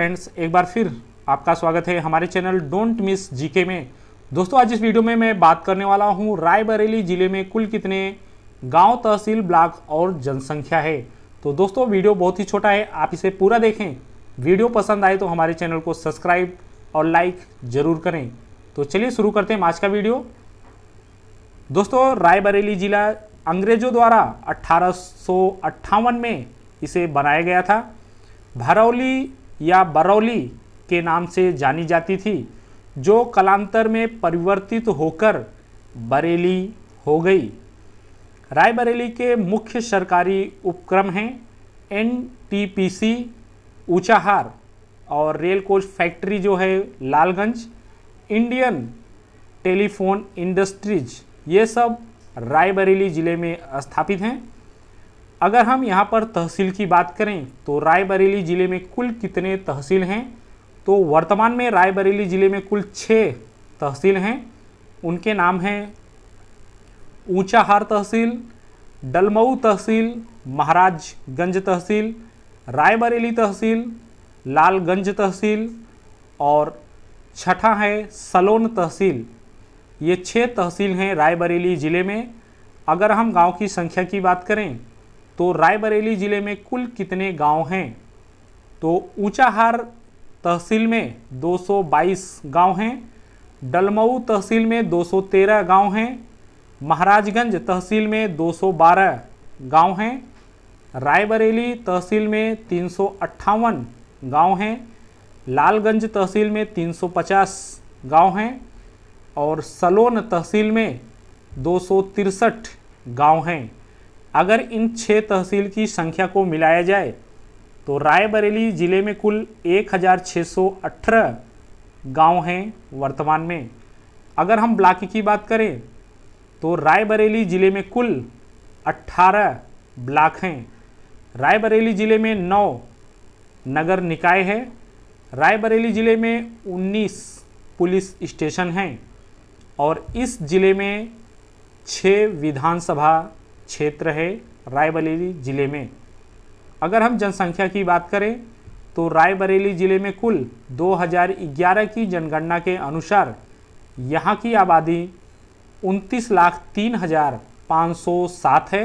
friends एक बार फिर आपका स्वागत है हमारे चैनल डोंट मिस जीके में दोस्तों आज इस वीडियो में मैं बात करने वाला हूं रायबरेली ज़िले में कुल कितने गांव तहसील ब्लॉक और जनसंख्या है तो दोस्तों वीडियो बहुत ही छोटा है आप इसे पूरा देखें वीडियो पसंद आए तो हमारे चैनल को सब्सक्राइब और लाइक ज़रूर करें तो चलिए शुरू करते हैं आज का वीडियो दोस्तों रायबरेली ज़िला अंग्रेज़ों द्वारा अट्ठारह में इसे बनाया गया था भरौली या बरौली के नाम से जानी जाती थी जो कलांतर में परिवर्तित होकर बरेली हो गई रायबरेली के मुख्य सरकारी उपक्रम हैं एनटीपीसी ऊंचाहार और रेल कोच फैक्ट्री जो है लालगंज इंडियन टेलीफोन इंडस्ट्रीज ये सब रायबरेली ज़िले में स्थापित हैं अगर हम यहाँ पर तहसील की बात करें तो रायबरेली ज़िले में कुल कितने तहसील हैं तो वर्तमान में रायबरेली ज़िले में कुल छः तहसील हैं उनके नाम हैं ऊंचाहार तहसील डलमऊ तहसील महाराजगंज तहसील रायबरेली तहसील लालगंज तहसील और छठा है सलोन तहसील ये छः तहसील हैं रायबरेली ज़िले में अगर हम गांव की संख्या की बात करें तो रायबरेली ज़िले में कुल कितने गांव हैं तो ऊंचाहार तहसील में 222 गांव हैं डलमऊ तहसील में 213 गांव हैं महाराजगंज तहसील में 212 गांव हैं रायबरेली तहसील में तीन गांव हैं लालगंज तहसील में 350 गांव हैं और सलोन तहसील में दो गांव हैं अगर इन छः तहसील की संख्या को मिलाया जाए तो रायबरेली ज़िले में कुल 1618 गांव हैं वर्तमान में अगर हम ब्लाक की बात करें तो रायबरेली ज़िले में कुल 18 ब्लाक हैं रायबरेली ज़िले में 9 नगर निकाय है रायबरेली ज़िले में 19 पुलिस स्टेशन हैं और इस ज़िले में 6 विधानसभा क्षेत्र है रायबरेली ज़िले में अगर हम जनसंख्या की बात करें तो रायबरेली ज़िले में कुल 2011 की जनगणना के अनुसार यहाँ की आबादी उनतीस लाख तीन हज़ार पाँच सौ सात है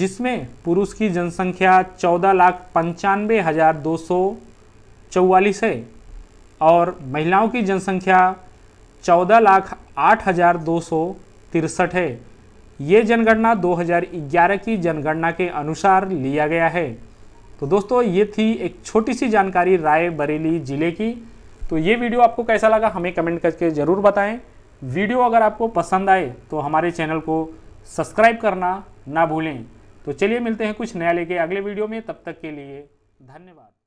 जिसमें पुरुष की जनसंख्या चौदह लाख पंचानवे हज़ार दो सौ चौवालीस है और महिलाओं की जनसंख्या चौदह लाख आठ हज़ार दो सौ तिरसठ है ये जनगणना 2011 की जनगणना के अनुसार लिया गया है तो दोस्तों ये थी एक छोटी सी जानकारी राय बरेली ज़िले की तो ये वीडियो आपको कैसा लगा हमें कमेंट करके ज़रूर बताएं वीडियो अगर आपको पसंद आए तो हमारे चैनल को सब्सक्राइब करना ना भूलें तो चलिए मिलते हैं कुछ नया लेके अगले वीडियो में तब तक के लिए धन्यवाद